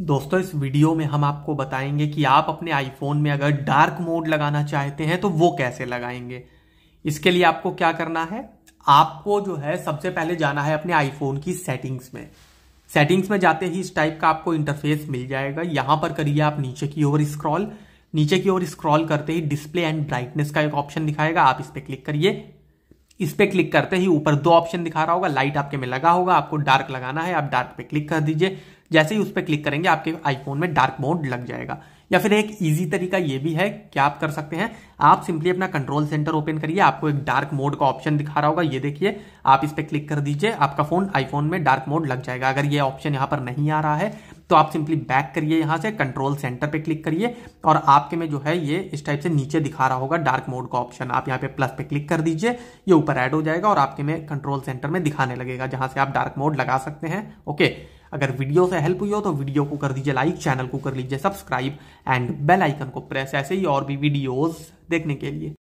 दोस्तों इस वीडियो में हम आपको बताएंगे कि आप अपने आईफोन में अगर डार्क मोड लगाना चाहते हैं तो वो कैसे लगाएंगे इसके लिए आपको क्या करना है आपको जो है सबसे पहले जाना है अपने आईफोन की सेटिंग्स में सेटिंग्स में जाते ही इस टाइप का आपको इंटरफेस मिल जाएगा यहां पर करिए आप नीचे की ओर स्क्रॉल नीचे की ओर स्क्रॉल करते ही डिस्प्ले एंड ब्राइटनेस का एक ऑप्शन दिखाएगा आप इस पर क्लिक करिए इस पर क्लिक करते ही ऊपर दो ऑप्शन दिखा रहा होगा लाइट आपके में लगा होगा आपको डार्क लगाना है आप डार्क पे क्लिक कर दीजिए जैसे ही उस पर क्लिक करेंगे आपके आईफोन में डार्क मोड लग जाएगा या फिर एक इजी तरीका ये भी है क्या आप कर सकते हैं आप सिंपली अपना कंट्रोल सेंटर ओपन करिए आपको एक डार्क मोड का ऑप्शन दिखा रहा होगा ये देखिए आप इस पर क्लिक कर दीजिए आपका फोन आईफोन में डार्क मोड लग जाएगा अगर ये ऑप्शन यहां पर नहीं आ रहा है तो आप सिंपली बैक करिए यहाँ से कंट्रोल सेंटर पे क्लिक करिए और आपके में जो है ये इस टाइप से नीचे दिखा रहा होगा डार्क मोड का ऑप्शन आप यहाँ पे प्लस पे क्लिक कर दीजिए ये ऊपर ऐड हो जाएगा और आपके में कंट्रोल सेंटर में दिखाने लगेगा जहां से आप डार्क मोड लगा सकते हैं ओके अगर वीडियो से हेल्प हुई हो तो वीडियो को कर दीजिए लाइक चैनल को कर लीजिए सब्सक्राइब एंड बेल आइकन को प्रेस ऐसे ही और भी वीडियोस देखने के लिए